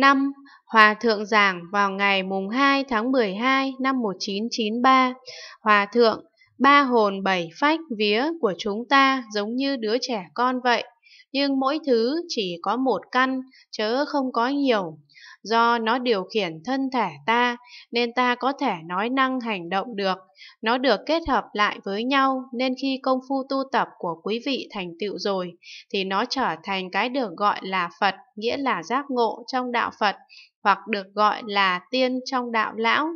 5. Hòa thượng giảng vào ngày mùng 2 tháng 12 năm 1993. Hòa thượng, ba hồn bảy phách vía của chúng ta giống như đứa trẻ con vậy, nhưng mỗi thứ chỉ có một căn, chớ không có nhiều. Do nó điều khiển thân thể ta, nên ta có thể nói năng hành động được. Nó được kết hợp lại với nhau, nên khi công phu tu tập của quý vị thành tựu rồi, thì nó trở thành cái được gọi là Phật nghĩa là giác ngộ trong đạo Phật hoặc được gọi là tiên trong đạo lão.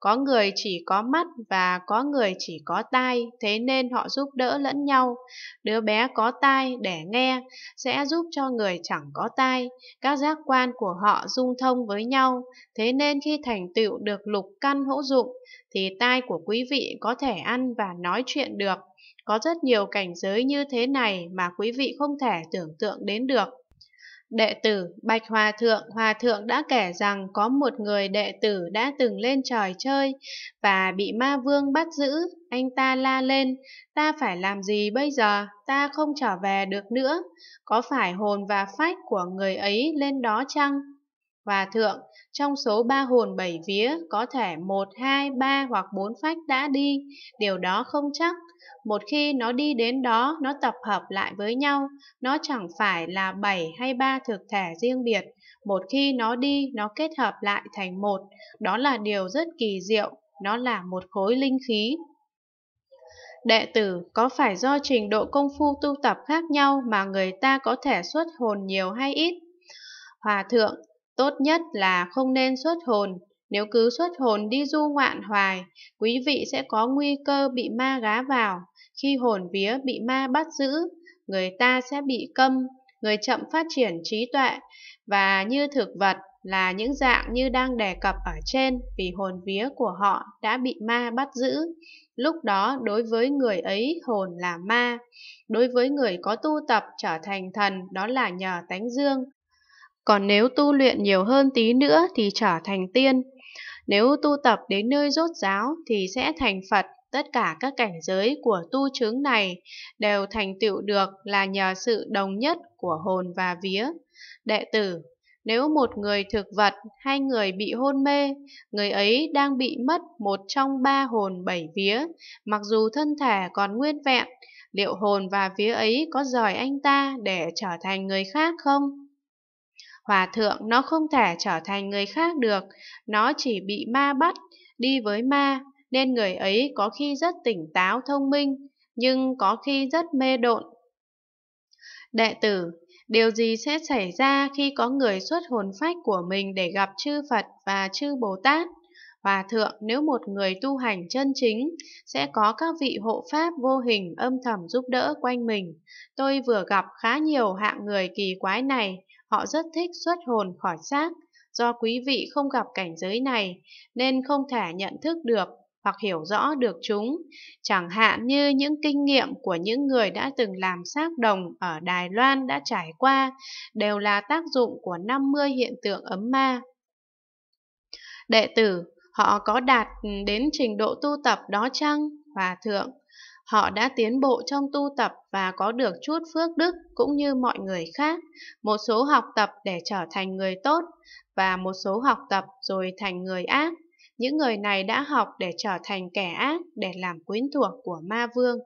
Có người chỉ có mắt và có người chỉ có tai, thế nên họ giúp đỡ lẫn nhau. Đứa bé có tai để nghe sẽ giúp cho người chẳng có tai. Các giác quan của họ dung thông với nhau, thế nên khi thành tựu được lục căn hữu dụng thì tai của quý vị có thể ăn và nói chuyện được. Có rất nhiều cảnh giới như thế này mà quý vị không thể tưởng tượng đến được. Đệ tử Bạch Hòa Thượng Hòa Thượng đã kể rằng có một người đệ tử đã từng lên trời chơi và bị ma vương bắt giữ. Anh ta la lên, ta phải làm gì bây giờ, ta không trở về được nữa. Có phải hồn và phách của người ấy lên đó chăng? và thượng, trong số ba hồn bảy vía có thể một hai ba hoặc bốn phách đã đi, điều đó không chắc. Một khi nó đi đến đó, nó tập hợp lại với nhau, nó chẳng phải là bảy hay ba thực thể riêng biệt. Một khi nó đi, nó kết hợp lại thành một, đó là điều rất kỳ diệu, nó là một khối linh khí. Đệ tử có phải do trình độ công phu tu tập khác nhau mà người ta có thể xuất hồn nhiều hay ít? Hòa thượng, Tốt nhất là không nên xuất hồn, nếu cứ xuất hồn đi du ngoạn hoài, quý vị sẽ có nguy cơ bị ma gá vào, khi hồn vía bị ma bắt giữ, người ta sẽ bị câm, người chậm phát triển trí tuệ, và như thực vật là những dạng như đang đề cập ở trên vì hồn vía của họ đã bị ma bắt giữ. Lúc đó đối với người ấy hồn là ma, đối với người có tu tập trở thành thần đó là nhờ tánh dương, còn nếu tu luyện nhiều hơn tí nữa thì trở thành tiên. Nếu tu tập đến nơi rốt giáo thì sẽ thành Phật. Tất cả các cảnh giới của tu chứng này đều thành tựu được là nhờ sự đồng nhất của hồn và vía. Đệ tử, nếu một người thực vật hay người bị hôn mê, người ấy đang bị mất một trong ba hồn bảy vía, mặc dù thân thể còn nguyên vẹn, liệu hồn và vía ấy có rời anh ta để trở thành người khác không? Hòa thượng nó không thể trở thành người khác được, nó chỉ bị ma bắt, đi với ma, nên người ấy có khi rất tỉnh táo thông minh, nhưng có khi rất mê độn. Đệ tử, điều gì sẽ xảy ra khi có người xuất hồn phách của mình để gặp chư Phật và chư Bồ Tát? Hòa thượng nếu một người tu hành chân chính sẽ có các vị hộ pháp vô hình âm thầm giúp đỡ quanh mình. Tôi vừa gặp khá nhiều hạng người kỳ quái này, họ rất thích xuất hồn khỏi xác. Do quý vị không gặp cảnh giới này nên không thể nhận thức được hoặc hiểu rõ được chúng, chẳng hạn như những kinh nghiệm của những người đã từng làm xác đồng ở Đài Loan đã trải qua đều là tác dụng của 50 hiện tượng ấm ma. Đệ tử, họ có đạt đến trình độ tu tập đó chăng? Hòa thượng, Họ đã tiến bộ trong tu tập và có được chút phước đức cũng như mọi người khác, một số học tập để trở thành người tốt và một số học tập rồi thành người ác. Những người này đã học để trở thành kẻ ác để làm quyến thuộc của ma vương.